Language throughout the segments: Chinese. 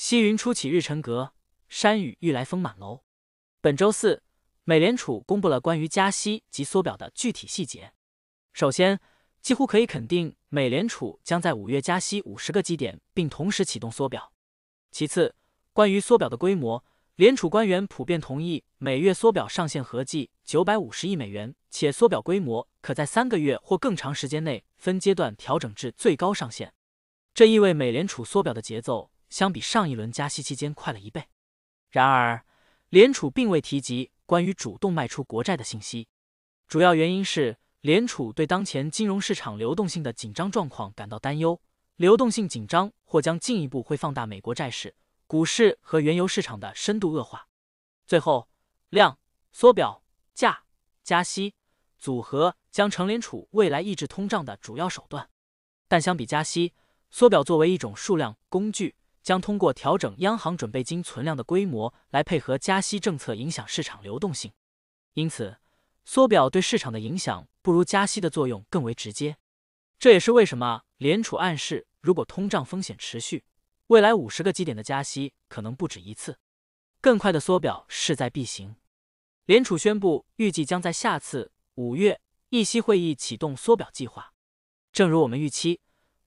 西云初起日沉阁，山雨欲来风满楼。本周四，美联储公布了关于加息及缩表的具体细节。首先，几乎可以肯定，美联储将在五月加息五十个基点，并同时启动缩表。其次，关于缩表的规模，联储官员普遍同意，每月缩表上限合计九百五十亿美元，且缩表规模可在三个月或更长时间内分阶段调整至最高上限。这意味美联储缩表的节奏。相比上一轮加息期间快了一倍，然而，联储并未提及关于主动卖出国债的信息，主要原因是联储对当前金融市场流动性的紧张状况感到担忧，流动性紧张或将进一步会放大美国债市、股市和原油市场的深度恶化。最后，量缩表价加息组合将成联储未来抑制通胀的主要手段，但相比加息，缩表作为一种数量工具。将通过调整央行准备金存量的规模来配合加息政策，影响市场流动性。因此，缩表对市场的影响不如加息的作用更为直接。这也是为什么联储暗示，如果通胀风险持续，未来五十个基点的加息可能不止一次。更快的缩表势在必行。联储宣布，预计将在下次五月议息会议启动缩表计划。正如我们预期。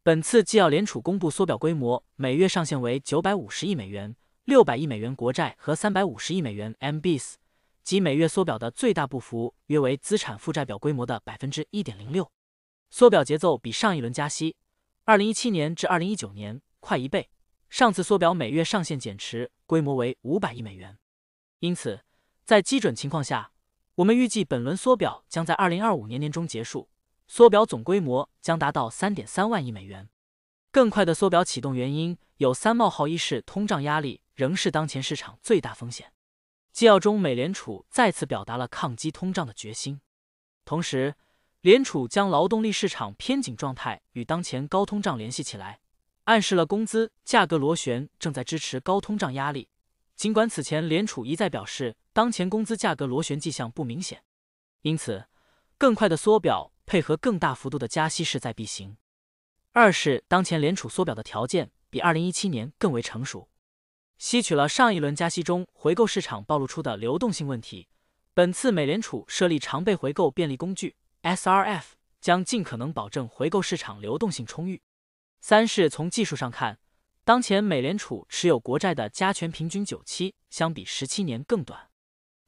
本次既要联储公布缩表规模，每月上限为九百五十亿美元、六百亿美元国债和三百五十亿美元 MBS，即每月缩表的最大步幅约为资产负债表规模的百分之一点零六。缩表节奏比上一轮加息（二零一七年至二零一九年）快一倍。上次缩表每月上限减持规模为五百亿美元，因此在基准情况下，我们预计本轮缩表将在二零二五年年中结束。缩表总规模将达到3.3万亿美元。更快的缩表启动原因有三：冒号一是通胀压力仍是当前市场最大风险。纪要中，美联储再次表达了抗击通胀的决心。同时，联储将劳动力市场偏紧状态与当前高通胀联系起来，暗示了工资价格螺旋正在支持高通胀压力。尽管此前联储一再表示当前工资价格螺旋迹象不明显，因此更快的缩表。配合更大幅度的加息势在必行。二是当前联储缩表的条件比二零一七年更为成熟，吸取了上一轮加息中回购市场暴露出的流动性问题，本次美联储设立常备回购便利工具 （SRF） 将尽可能保证回购市场流动性充裕。三是从技术上看，当前美联储持有国债的加权平均久期相比十七年更短。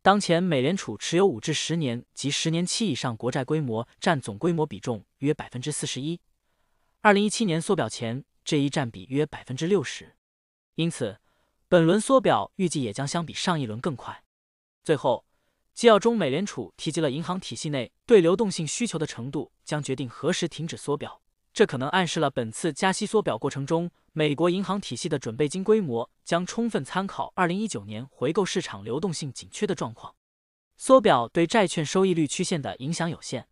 当前，美联储持有五至十年及十年期以上国债规模占总规模比重约百分之四十一，二零一七年缩表前这一占比约百分之六十，因此，本轮缩表预计也将相比上一轮更快。最后，纪要中美联储提及了银行体系内对流动性需求的程度将决定何时停止缩表。这可能暗示了本次加息缩表过程中，美国银行体系的准备金规模将充分参考2019年回购市场流动性紧缺的状况。缩表对债券收益率曲线的影响有限。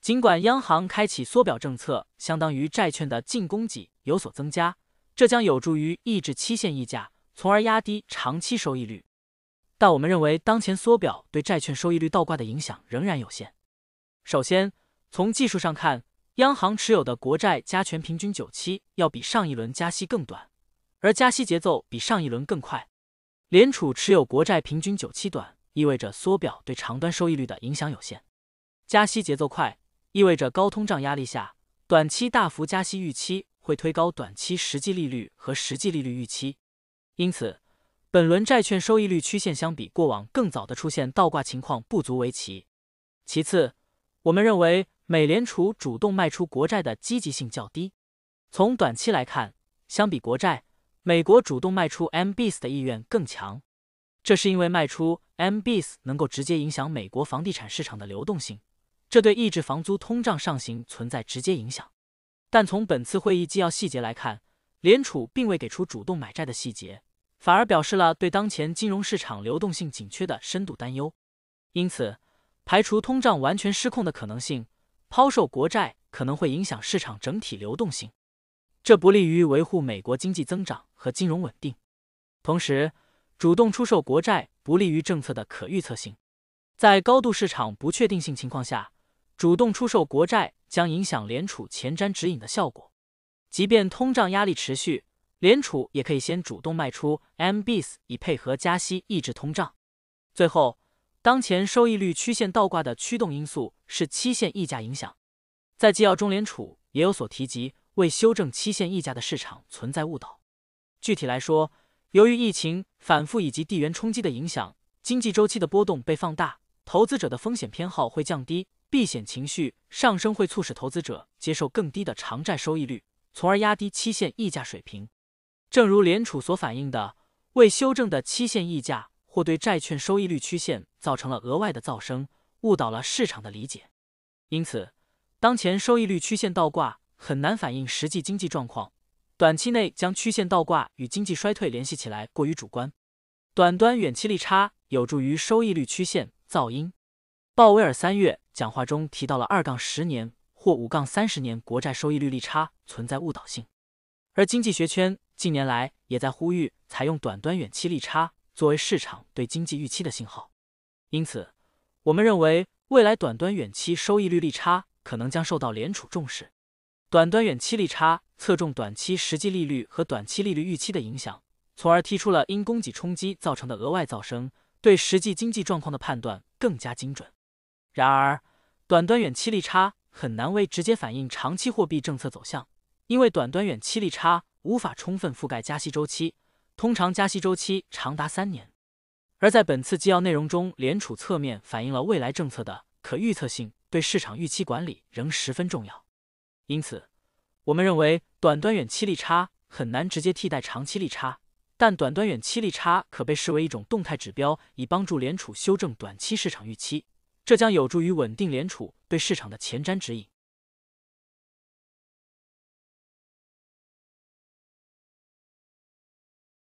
尽管央行开启缩表政策，相当于债券的净供给有所增加，这将有助于抑制期限溢价，从而压低长期收益率。但我们认为，当前缩表对债券收益率倒挂的影响仍然有限。首先，从技术上看。央行持有的国债加权平均久期要比上一轮加息更短，而加息节奏比上一轮更快。联储持有国债平均久期短，意味着缩表对长端收益率的影响有限；加息节奏快，意味着高通胀压力下，短期大幅加息预期会推高短期实际利率和实际利率预期。因此，本轮债券收益率曲线相比过往更早的出现倒挂情况不足为奇。其次，我们认为。美联储主动卖出国债的积极性较低。从短期来看，相比国债，美国主动卖出 MBS 的意愿更强。这是因为卖出 MBS 能够直接影响美国房地产市场的流动性，这对抑制房租通胀上行存在直接影响。但从本次会议纪要细节来看，联储并未给出主动买债的细节，反而表示了对当前金融市场流动性紧缺的深度担忧。因此，排除通胀完全失控的可能性。抛售国债可能会影响市场整体流动性，这不利于维护美国经济增长和金融稳定。同时，主动出售国债不利于政策的可预测性。在高度市场不确定性情况下，主动出售国债将影响联储前瞻指引的效果。即便通胀压力持续，联储也可以先主动卖出 MBS 以配合加息抑制通胀。最后。当前收益率曲线倒挂的驱动因素是期限溢价影响，在纪要中联储也有所提及，为修正期限溢价的市场存在误导。具体来说，由于疫情反复以及地缘冲击的影响，经济周期的波动被放大，投资者的风险偏好会降低，避险情绪上升会促使投资者接受更低的偿债收益率，从而压低期限溢价水平。正如联储所反映的，未修正的期限溢价。或对债券收益率曲线造成了额外的噪声，误导了市场的理解。因此，当前收益率曲线倒挂很难反映实际经济状况，短期内将曲线倒挂与经济衰退联系起来过于主观。短端远期利差有助于收益率曲线噪音。鲍威尔三月讲话中提到了二杠十年或五杠三十年国债收益率利差存在误导性，而经济学圈近年来也在呼吁采用短端远期利差。作为市场对经济预期的信号，因此，我们认为未来短端远期收益率利差可能将受到联储重视。短端远期利差侧重短期实际利率和短期利率预期的影响，从而剔除了因供给冲击造成的额外噪声，对实际经济状况的判断更加精准。然而，短端远期利差很难为直接反映长期货币政策走向，因为短端远期利差无法充分覆盖加息周期。通常加息周期长达三年，而在本次纪要内容中，联储侧面反映了未来政策的可预测性，对市场预期管理仍十分重要。因此，我们认为短端远期利差很难直接替代长期利差，但短端远期利差可被视为一种动态指标，以帮助联储修正短期市场预期，这将有助于稳定联储对市场的前瞻指引。